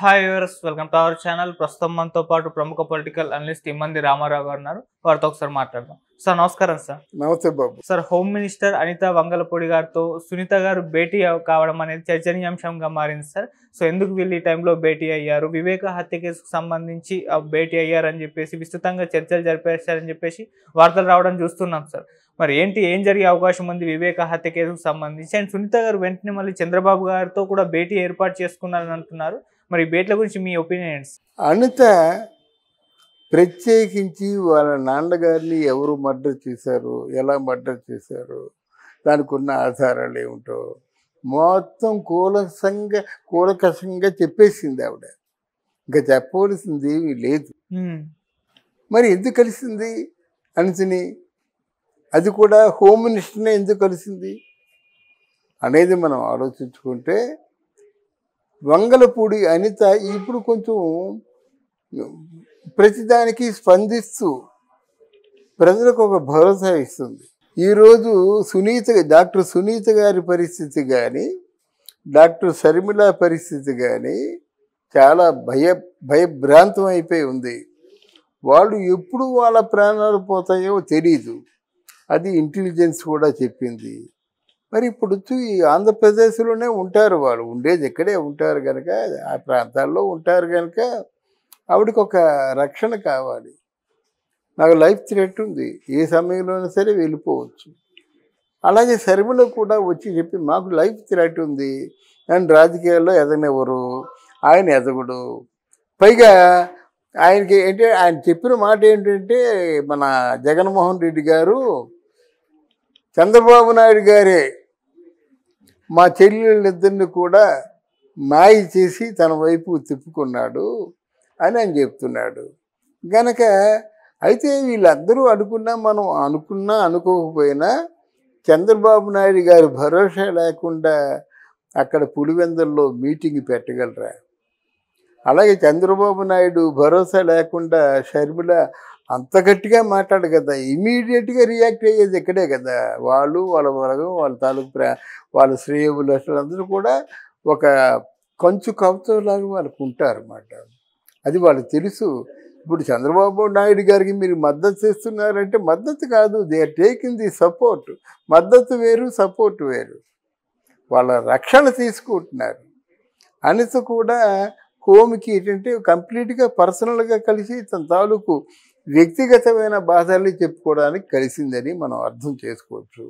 hi viewers welcome to our channel ప్రస్తుతం మనతో పాటు ప్రముఖ పొలిటికల్ అనలిస్ట్ ఇమ్మంది రామారావు గారు ఉన్నారు వారితో ఒకసారి మాట్లాడదాం సార్ నమస్కారం సార్ నమస్తే బాబు sir home minister Anitha Vangalapudi గారితో సునీత గారు భేటీ కావడం అనేది చర్చనీయాంశంగా మారింది సార్ సో ఎందుకు వీళ్ళు ఈ టైంలో భేటీ అయ్యారు వివేక హత్య కేసుకు సంబంధించి భేటీ అయ్యారని చెప్పేసి విస్తృతంగా చర్చలు జరిపేశారని చెప్పేసి వార్తలు రావడం చూస్తున్నాం సార్ మరి ఏంటి ఏం జరిగే అవకాశం ఉంది వివేక హత్య కేసుకు సంబంధించి అండ్ సునీత గారు వెంటనే మళ్ళీ చంద్రబాబు గారితో కూడా భేటీ ఏర్పాటు చేసుకున్నారని అంటున్నారు మరి బేట్ల గురించి మీ ఒపీనియన్స్ అనిత ప్రత్యేకించి వాళ్ళ నాన్నగారిని ఎవరు మర్డర్ చేశారు ఎలా మర్డర్ చేశారు దానికి ఉన్న ఆధారాలు ఏమిటో మొత్తం కూలసంగా కూలకసంగా చెప్పేసింది ఆవిడ ఇంకా చెప్పవలసింది ఏమీ లేదు మరి ఎందుకు కలిసింది అనితని అది కూడా హోమ్ మినిస్టర్నే ఎందుకు కలిసింది అనేది మనం ఆలోచించుకుంటే వంగలపూడి అనిత ఇప్పుడు కొంచెం ప్రతిదానికి స్పందిస్తూ ప్రజలకు ఒక భరోసా ఇస్తుంది ఈరోజు సునీత డాక్టర్ సునీత గారి పరిస్థితి కానీ డాక్టర్ శర్మిల పరిస్థితి కానీ చాలా భయ భయభ్రాంతం అయిపోయి ఉంది వాళ్ళు ఎప్పుడు వాళ్ళ ప్రాణాలు పోతాయో తెలీదు అది ఇంటెలిజెన్స్ కూడా చెప్పింది మరి ఇప్పుడు ఈ ఆంధ్రప్రదేశ్లోనే ఉంటారు వాళ్ళు ఉండేది ఇక్కడే ఉంటారు కనుక ఆ ప్రాంతాల్లో ఉంటారు కనుక ఆవిడకి ఒక రక్షణ కావాలి నాకు లైఫ్ థ్రెట్ ఉంది ఏ సమయంలోనే సరే వెళ్ళిపోవచ్చు అలాగే సర్వలో కూడా వచ్చి చెప్పి మాకు లైఫ్ థ్రెట్ ఉంది అండ్ రాజకీయాల్లో ఎదగనివ్వరు ఆయన ఎదగడు పైగా ఆయనకి ఏంటి ఆయన చెప్పిన మాట ఏంటంటే మన జగన్మోహన్ రెడ్డి గారు చంద్రబాబు నాయుడు గారే మా చెల్లెళ్ళిద్దరిని కూడా మాయ చేసి తన వైపు తిప్పుకున్నాడు అని ఆయన చెప్తున్నాడు గనక అయితే వీళ్ళందరూ అనుకున్నా మనం అనుకున్నా అనుకోకపోయినా చంద్రబాబు నాయుడు గారు భరోసా లేకుండా అక్కడ పులివెందల్లో మీటింగ్ పెట్టగలరా అలాగే చంద్రబాబు నాయుడు భరోసా లేకుండా షర్మిల అంత గట్టిగా మాట్లాడు కదా ఇమీడియట్గా రియాక్ట్ అయ్యేది ఇక్కడే కదా వాళ్ళు వాళ్ళ వర్గం వాళ్ళ తాలూకు ప్రా వాళ్ళ శ్రేయులు అందరూ కూడా ఒక కొంచు కవితలాగా వాళ్ళకు ఉంటారు అన్నమాట అది వాళ్ళకి తెలుసు ఇప్పుడు చంద్రబాబు నాయుడు గారికి మీరు మద్దతు చేస్తున్నారంటే మద్దతు కాదు they are taking the support మద్దతు వేరు సపోర్ట్ వేరు వాళ్ళ రక్షణ తీసుకుంటున్నారు అనిత కూడా హోమ్కి ఏంటంటే కంప్లీట్గా పర్సనల్గా కలిసి తన తాలూకు వ్యక్తిగతమైన బాధల్ని చెప్పుకోవడానికి కలిసిందని మనం అర్థం చేసుకోవచ్చు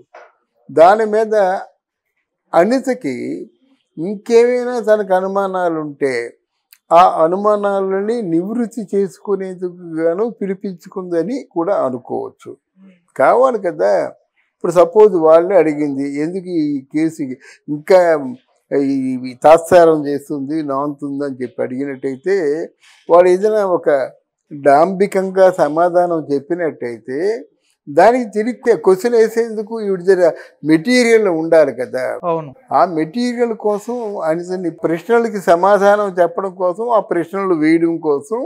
దాని మీద అనితకి ఇంకేమైనా తనకు అనుమానాలు ఉంటే ఆ అనుమానాలని నివృత్తి చేసుకునేందుకు గాను పిలిపించుకుందని కూడా అనుకోవచ్చు కావాలి కదా ఇప్పుడు సపోజ్ వాళ్ళే అడిగింది ఎందుకు ఈ కేసు ఇంకా ఈ తాత్సారం చేస్తుంది అని చెప్పి అడిగినట్టయితే వాడు ఏదైనా ఒక డాంబికంగా సమాధానం చెప్పినట్టయితే దానికి తిరిగితే క్వశ్చన్ వేసేందుకు వీడి దగ్గర మెటీరియల్ ఉండాలి కదా అవును ఆ మెటీరియల్ కోసం అనిసన్ని ప్రశ్నలకి సమాధానం చెప్పడం కోసం ఆ ప్రశ్నలు వేయడం కోసం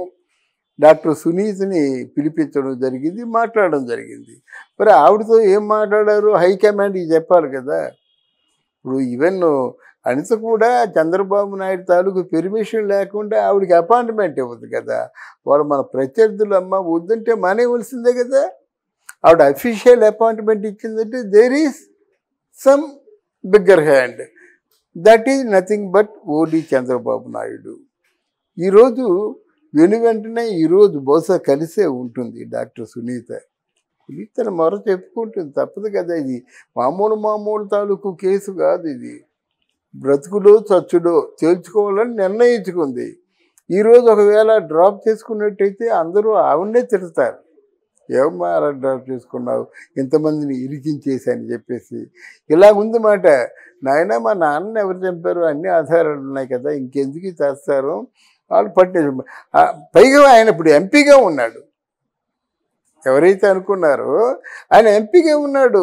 డాక్టర్ సునీత్ని పిలిపించడం జరిగింది మాట్లాడడం జరిగింది మరి ఆవిడతో ఏం మాట్లాడారు హైకమాండ్కి చెప్పాలి కదా ఇప్పుడు ఈవెన్ అనిత కూడా చంద్రబాబు నాయుడు తాలూకు పెర్మిషన్ లేకుండా ఆవిడకి అపాయింట్మెంట్ ఇవ్వదు కదా వాళ్ళు మన ప్రత్యర్థులు అమ్మ వద్దంటే వలసిందే కదా ఆవిడ అఫీషియల్ అపాయింట్మెంట్ ఇచ్చిందంటే there is some bigger hand that is nothing but ఓడి చంద్రబాబు నాయుడు ఈరోజు వెను వెంటనే ఈరోజు బహుశా కలిసే ఉంటుంది డాక్టర్ సునీత సునీతను మరో చెప్పుకుంటుంది తప్పదు కదా ఇది మామూలు మామూలు తాలూకు కేసు కాదు ఇది బ్రతుకుడు చచ్చుడు తేల్చుకోవాలని నిర్ణయించుకుంది ఈరోజు ఒకవేళ డ్రాప్ చేసుకున్నట్టయితే అందరూ ఆవిడనే తిడతారు ఏమమ్మా అలా డ్రాప్ చేసుకున్నావు ఇంతమందిని ఇరికించేసి అని చెప్పేసి ఇలా ఉందన్నమాట నాయన మా నాన్న ఎవరు చంపారు అన్ని ఆధారాలు ఉన్నాయి కదా ఇంకెందుకు చేస్తారు వాళ్ళు పట్టే పైగా ఆయన ఇప్పుడు ఎంపీగా ఉన్నాడు ఎవరైతే అనుకున్నారో ఆయన ఎంపీగా ఉన్నాడు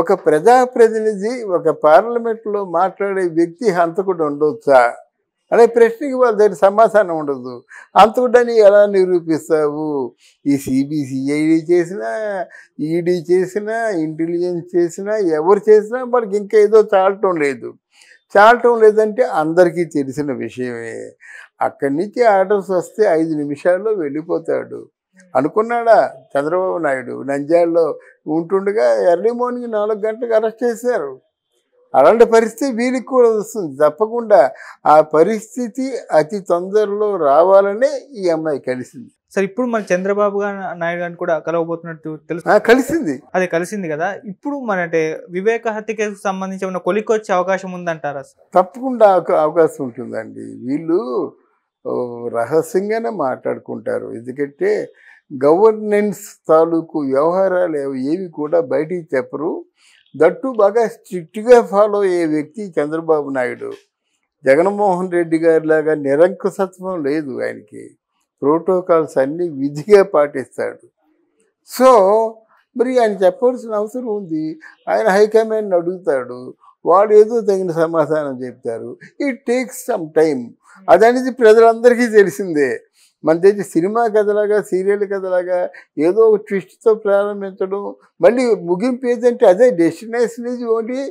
ఒక ప్రజాప్రతినిధి ఒక పార్లమెంట్లో మాట్లాడే వ్యక్తి హంతకుడు ఉండొచ్చా అనే ప్రశ్నకి వాళ్ళ దగ్గర సమాధానం ఉండదు అంతకుడని ఎలా నిరూపిస్తావు ఈ సిబిసిఐడి చేసినా ఈడీ e చేసినా ఇంటెలిజెన్స్ చేసినా ఎవరు చేసినా మనకి ఇంకా ఏదో చాలటం లేదు చాలటం లేదంటే అందరికీ తెలిసిన విషయమే అక్కడి నుంచి ఆర్డర్స్ వస్తే ఐదు నిమిషాల్లో వెళ్ళిపోతాడు అనుకున్నాడా చంద్రబాబు నాయుడు నంద్యాలలో ఉంటుండగా ఎర్లీ మార్నింగ్ నాలుగు గంటలకు అరెస్ట్ చేశారు అలాంటి పరిస్థితి వీళ్ళకి కూడా వస్తుంది తప్పకుండా ఆ పరిస్థితి అతి తొందరలో రావాలనే ఈ అమ్మాయి కలిసింది సార్ ఇప్పుడు మన చంద్రబాబు నాయుడు గారిని కూడా కలవబోతున్నట్టు తెలుసు కలిసింది అదే కలిసింది కదా ఇప్పుడు మన అంటే వివేక హత్య కేసుకు సంబంధించి ఏమైనా కొలికొచ్చే అవకాశం ఉందంటారా తప్పకుండా అవకాశం ఉంటుందండి వీళ్ళు రహస్యంగానే మాట్లాడుకుంటారు ఎందుకంటే గవర్నెన్స్ తాలూకు వ్యవహారాలు ఏవి కూడా బయటికి చెప్పరు దట్టు బాగా స్ట్రిక్ట్గా ఫాలో అయ్యే వ్యక్తి చంద్రబాబు నాయుడు జగన్మోహన్ రెడ్డి గారి లాగా నిరంకుశత్వం లేదు ఆయనకి ప్రోటోకాల్స్ అన్నీ విధిగా పాటిస్తాడు సో మరి ఆయన చెప్పవలసిన అవసరం ఉంది ఆయన హైకమాండ్ అడుగుతాడు వాళ్ళు ఏదో తగిన సమాధానం చెప్తారు ఇట్ టేక్స్ సమ్ టైం అదనేది ప్రజలందరికీ తెలిసిందే మన దగ్గర సినిమా కథలాగా సీరియల్ కథలాగా ఏదో ఒక ట్విస్ట్తో ప్రారంభించడం మళ్ళీ ముగింపు ఏదంటే అదే డెస్టినేషన్ ఇది ఓన్లీ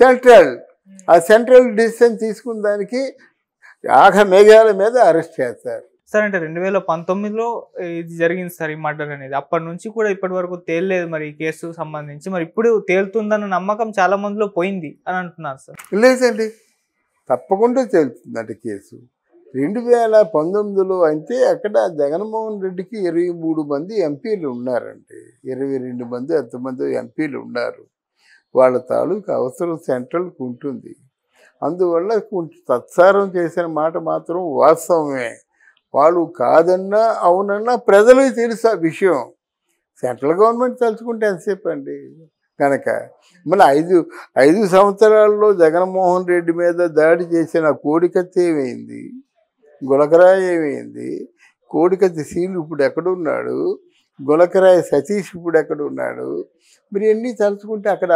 సెంట్రల్ ఆ సెంట్రల్ డిసిషన్ తీసుకున్న దానికి ఆఖ మేఘాల మీద అరెస్ట్ చేస్తారు సార్ అంటే రెండు వేల పంతొమ్మిదిలో ఇది జరిగింది సార్ ఈ మర్డర్ అనేది అప్పటి నుంచి కూడా ఇప్పటి వరకు తేలలేదు మరి ఈ కేసు సంబంధించి మరి ఇప్పుడు తేలుతుందన్న నమ్మకం చాలా మందిలో పోయింది అని అంటున్నారు సార్ లేదండి తప్పకుండా తేలుతుంది అంటే కేసు రెండు వేల పంతొమ్మిదిలో అంటే అక్కడ జగన్మోహన్ రెడ్డికి ఇరవై మూడు మంది ఎంపీలు ఉన్నారండి ఇరవై రెండు మంది ఎంతమంది ఎంపీలు ఉన్నారు వాళ్ళ తాలూకు అవసరం సెంట్రల్కి ఉంటుంది అందువల్ల తత్సారం చేసిన మాట మాత్రం వాస్తవమే వాళ్ళు కాదన్నా అవునన్నా ప్రజలు తెలుసు ఆ విషయం సెంట్రల్ గవర్నమెంట్ తలుచుకుంటే ఎంతసేపు అండి కనుక మళ్ళీ ఐదు ఐదు సంవత్సరాల్లో జగన్మోహన్ రెడ్డి మీద దాడి చేసిన కోడికత్తి ఏమైంది గులకరాయ ఏమైంది కోడికత్తి సీలు ఇప్పుడు ఎక్కడున్నాడు గులకరాయ సతీష్ ఇప్పుడు ఎక్కడ ఉన్నాడు మీరు ఎన్ని తలుచుకుంటే అక్కడ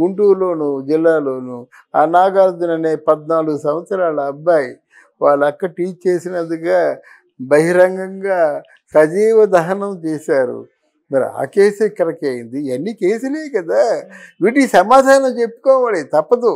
గుంటూరులోను జిల్లాలోను ఆ నాగార్జున అనే పద్నాలుగు సంవత్సరాల అబ్బాయి వాళ్ళ అక్క టీచ్ చేసినదిగా బహిరంగంగా సజీవ దహనం చేశారు మరి ఆ కేసు ఇక్కడికి అయింది ఇవన్నీ కేసులే కదా వీటికి సమాధానం చెప్పుకోవాలి తప్పదు